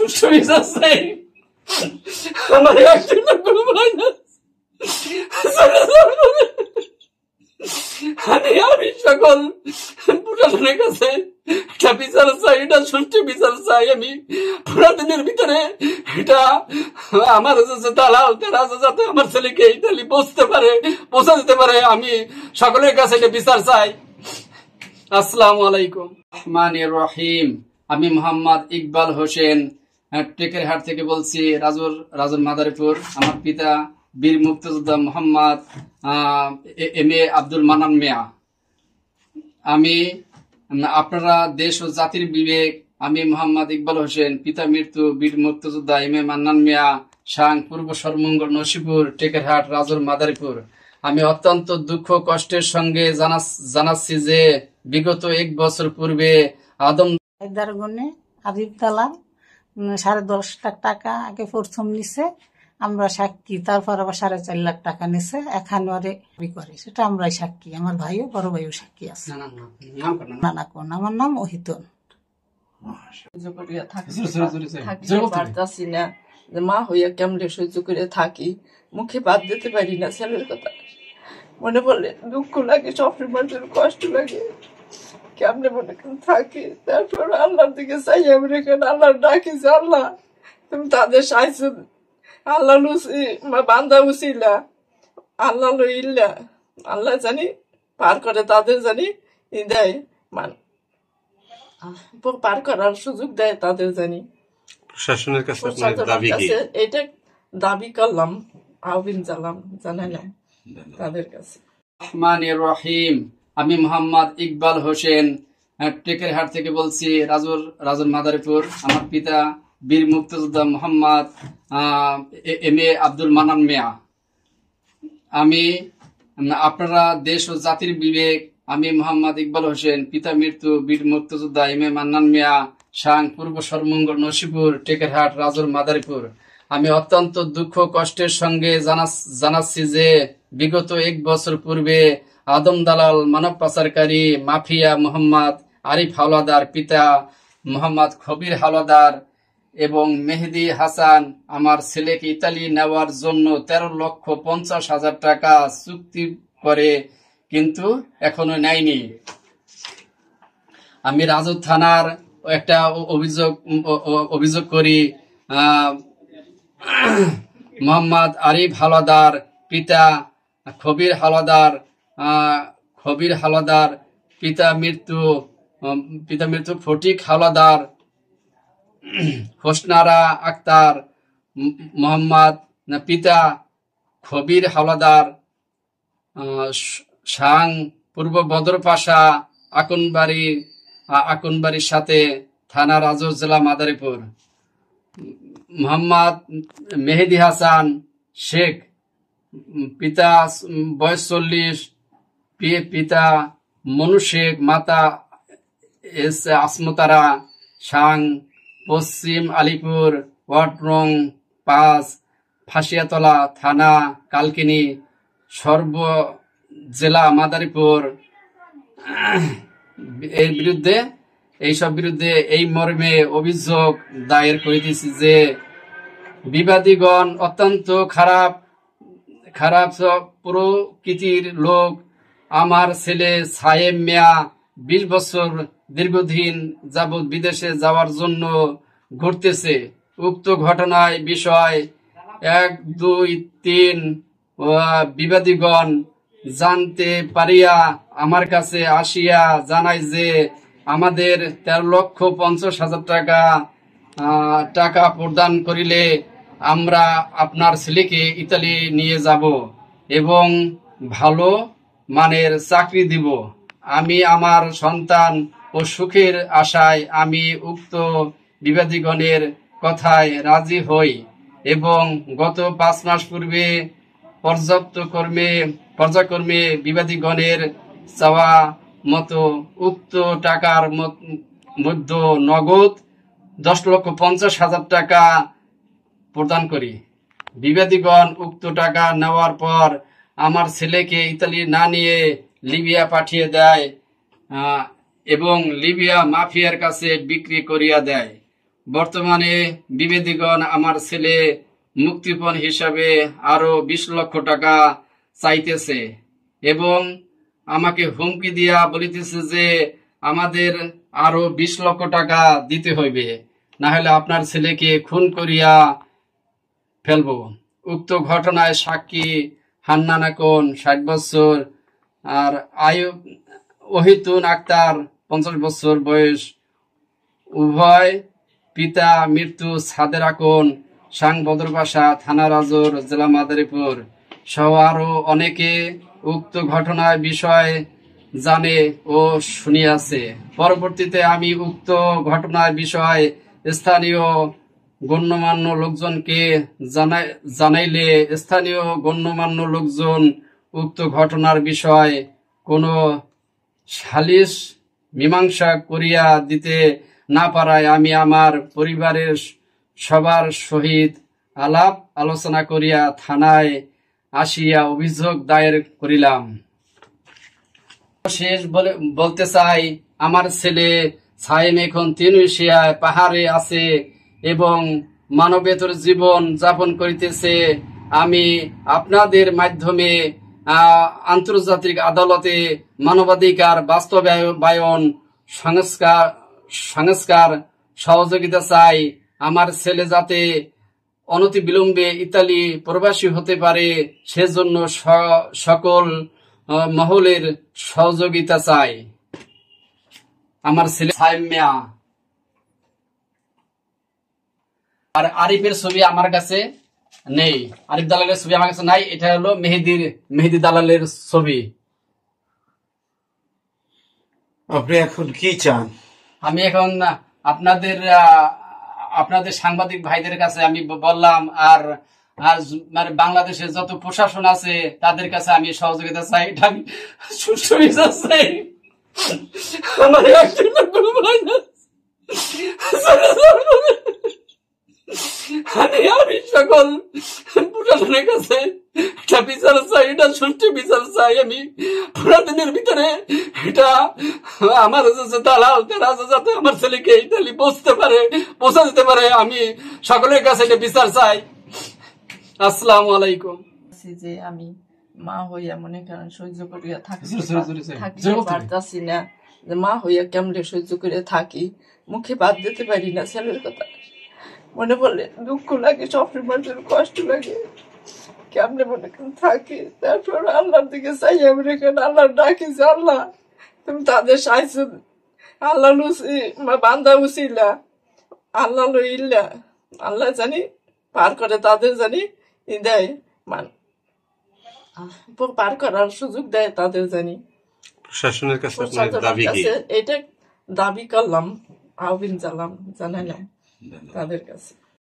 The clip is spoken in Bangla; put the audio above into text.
সুস্থ বিশ্বাস নেই আমার একজনের কোনো ভাই না আমি আমি সকল প্রশাসনের কাছে একটা বিচার চাই এটা সুষ্ঠু বিচার চাই আমি পুরাতনের ভিতরে এটা আমার যে দালাল তারা যাতে আমার ছেলেকে ইতালি বসতে পারে পৌঁছা যেতে পারে আমি সকলের কাছে এটা বিচার চাই আসসালামু আলাইকুম রহমান রহিম আমি মোহাম্মদ ইকবাল হোসেন টেকের হাট থেকে বলছি রাজুর রাজুর মাদারীপুর আমার পিতা বীর মুক্তিযোদ্ধা মোহাম্মদ এম এ আব্দুল মানান মিয়া আমি আপনারা দেশ ও জাতির বিবেক আমি মোহাম্মদ ইকবাল হোসেন পিতা মৃত্যু বীর মুক্তিযোদ্ধা এম এ মান্নান মিয়া সাং পূর্ব সরমঙ্গল নসিপুর টেকের হাট রাজুর মাদারীপুর আমি অত্যন্ত দুঃখ কষ্টের সঙ্গে জানাচ্ছি যে বিগত এক বছর পূর্বে আদম গুণে হাবিব সাড়ে দশ লাখ টাকা আগে প্রথম নিছে আমরা সাক্ষী তারপর আবার সাড়ে চার লাখ টাকা নিছে এক করে সেটা আমরাই সাক্ষী আমার ভাইও বড় ভাইও সাক্ষী আছে নানা আমার নাম অহিতন মা হইয়া কেমন সহ্য করে থাকি মুখে বাদ দিতে পারি না ছেলের কথা মনে বলে দুঃখ লাগে সবসময় কষ্ট লাগে কেমনে মনে করেন তারপর আল্লাহর দিকে চাই আমি রেখেন আল্লাহ ডাকি আল্লাহ তুমি তাদের সাহায্য আল্লাহ বান্দা উচিলা আল্লাহ ইল্লা আল্লাহ জানি পার করে তাদের জানি ই দেয় মান পার করার সুযোগ দেয় তাদের জানি প্রশাসনের কাছে দাবি এটা দাবি করলাম আহ্বান জানালাম জানালাম তাদের কাছে রহমানির রহিম আমি মোহাম্মদ ইকবাল হোসেন টেকের হাট থেকে বলছি রাজুর রাজুর মাদারীপুর আমার পিতা বীর মুক্তিযোদ্ধা মোহাম্মদ এম এ আব্দুল মানান মেয়া আমি আপনারা দেশ ও জাতির বিবেক আমি মোহাম্মদ ইকবাল হোসেন পিতা মৃত্যু বীর মুক্তিযোদ্ধা এম এ মান্নান মিয়া সাং পূর্ব সরমঙ্গল নসিপুর টেকের হাট রাজুর মাদারীপুর আমি অত্যন্ত দুঃখ কষ্টের সঙ্গে জানাচ্ছি যে বিগত এক বছর পূর্বে আদম দালাল মানব পাচারকারী মাফিয়া মোহাম্মদ আরিফ হাওলাদার পিতা মোহাম্মদ খবির হাওলাদার এবং মেহেদি হাসান আমার ছেলেকে ইতালি নেওয়ার জন্য তেরো লক্ষ পঞ্চাশ হাজার টাকা চুক্তি করে কিন্তু এখনো নেয়নি আমি রাজু থানার একটা অভিযোগ অভিযোগ করি মোহাম্মদ আরিফ হালাদার পিতা খবির হালাদার খবির হালাদার পিতা মৃত্যু পিতা মৃত্যু ফটিক হালাদার হোসনারা আক্তার মোহাম্মদ পিতা খবির হালাদার সাং পূর্ব বদরপাশা আকনবাড়ি আকনবাড়ির সাথে থানা রাজর জেলা মাদারীপুর মোহাম্মদ মেহেদি হাসান শেখ পিতা বয়স চল্লিশ পিতা মনুষেক মাতা এস আসমতারা সাং পশ্চিম আলিপুর ওয়াটরং পাস ফাঁসিয়াতলা থানা কালকিনি সর্ব জেলা মাদারীপুর এর বিরুদ্ধে এইসব বিরুদ্ধে এই মর্মে অভিযোগ দায়ের করিতেছি যে বিবাদীগণ অত্যন্ত খারাপ খারাপ প্রকৃতির লোক আমার ছেলে সাহেব মিয়া বিশ বছর দীর্ঘদিন যাবৎ বিদেশে যাওয়ার জন্য ঘুরতেছে উক্ত ঘটনায় বিষয় এক দুই তিন বিবাদীগণ জানতে পারিয়া আমার কাছে আসিয়া জানায় যে আমাদের তেরো লক্ষ পঞ্চাশ হাজার টাকা টাকা প্রদান করিলে আমরা আপনার ছেলেকে ইতালি নিয়ে যাব এবং ভালো মানের চাকরি দিব আমি আমার সন্তান ও সুখের আশায় আমি উক্ত বিবাদীগণের কথায় রাজি হই এবং গত পাঁচ মাস পূর্বে পর্যাপ্ত কর্মে পর্যাকর্মে বিবাদীগণের চাওয়া মতো উক্ত টাকার মধ্য নগদ দশ লক্ষ পঞ্চাশ হাজার টাকা প্রদান করি বিবাদীগণ উক্ত টাকা নেওয়ার পর আমার ছেলেকে ইতালি না নিয়ে লিবিয়া পাঠিয়ে দেয় এবং লিবিয়া মাফিয়ার কাছে বিক্রি করিয়া দেয় বর্তমানে বিবেদীগণ আমার ছেলে মুক্তিপণ হিসাবে আরও বিশ লক্ষ টাকা চাইতেছে এবং আমাকে হুমকি দিয়া বলিতেছে যে আমাদের আরো বিশ লক্ষ টাকা দিতে হইবে না হলে আপনার ছেলেকে খুন করিয়া ফেলব উক্ত ঘটনায় সাক্ষী হান্নান আকন ষাট বছর আর আয়ুব ওহিতুন আক্তার পঞ্চাশ বছর বয়স উভয় পিতা মৃত্যু সাদের আকন সাং বদরবাসা থানা রাজর জেলা মাদারীপুর সহ আরও অনেকে উক্ত ঘটনার বিষয়ে জানে ও শুনিয়াছে পরবর্তীতে আমি উক্ত ঘটনার বিষয়ে স্থানীয় গণ্যমান্য লোকজনকে জানাইলে স্থানীয় গণ্যমান্য লোকজন উক্ত ঘটনার বিষয় কোন সালিশ মীমাংসা করিয়া দিতে না পারায় আমি আমার পরিবারের সবার সহিত আলাপ আলোচনা করিয়া থানায় আসিয়া অভিযোগ দায়ের করিলাম শেষ বলতে চাই আমার ছেলে সাইম এখন তিন পাহাড়ে আছে এবং মানবেতর জীবন যাপন করিতেছে আমি আপনাদের মাধ্যমে আন্তর্জাতিক আদালতে মানবাধিকার বাস্তবায়ন সংস্কার সংস্কার সহযোগিতা চাই আমার ছেলে যাতে অনতি বিলম্বে ইতালি প্রবাসী হতে পারে সেজন্য সকল মহলের সহযোগিতা চাই আমার ছেলে আর আরিফের ছবি আমার কাছে নেই আরিফ দালালের ছবি আমার কাছে নাই এটা হলো মেহেদির মেহেদি দালালের ছবি আপনি এখন কি চান আমি এখন আপনাদের আপনাদের সাংবাদিক ভাইদের কাছে আমি বললাম আর মানে বাংলাদেশের যত প্রশাসন আছে তাদের কাছে আমি সহযোগিতা চাই এটা আমি সুষ্ঠু আমার আমি সকল কাছে এটা বিচার চাই এটা বিচার চাই আমি পুরাতনের ভিতরে এটা আমার দালাল যাতে আমার ছেলেকে ইতালি বসতে পারে যেতে পারে আমি সকলের কাছে এটা বিচার চাই আসসালাম আলাইকুম যে আমি মা হইয়া মনে করেন সহ্য করিয়া থাকছি না মা হইয়া কেমন সহ্য করিয়া থাকি মুখে বাদ দিতে পারি না ছেলের কথা মনে বলে দুঃখ লাগে সবসময় কষ্ট লাগে কেমনে মনে থাকে তারপর আল্লাহর দিকে চাই আল্লাহ ডাকি আল্লাহ তুমি তাদের সাহায্য আল্লাহ বান্দা উচিলা আল্লাহ লইলা আল্লাহ জানি পার করে তাদের জানি দেয় মান পার করার সুযোগ দেয় তাদের জানি প্রশাসনের কাছে এটা দাবি করলাম আহ্বান জানালাম Da delegacia. Tá,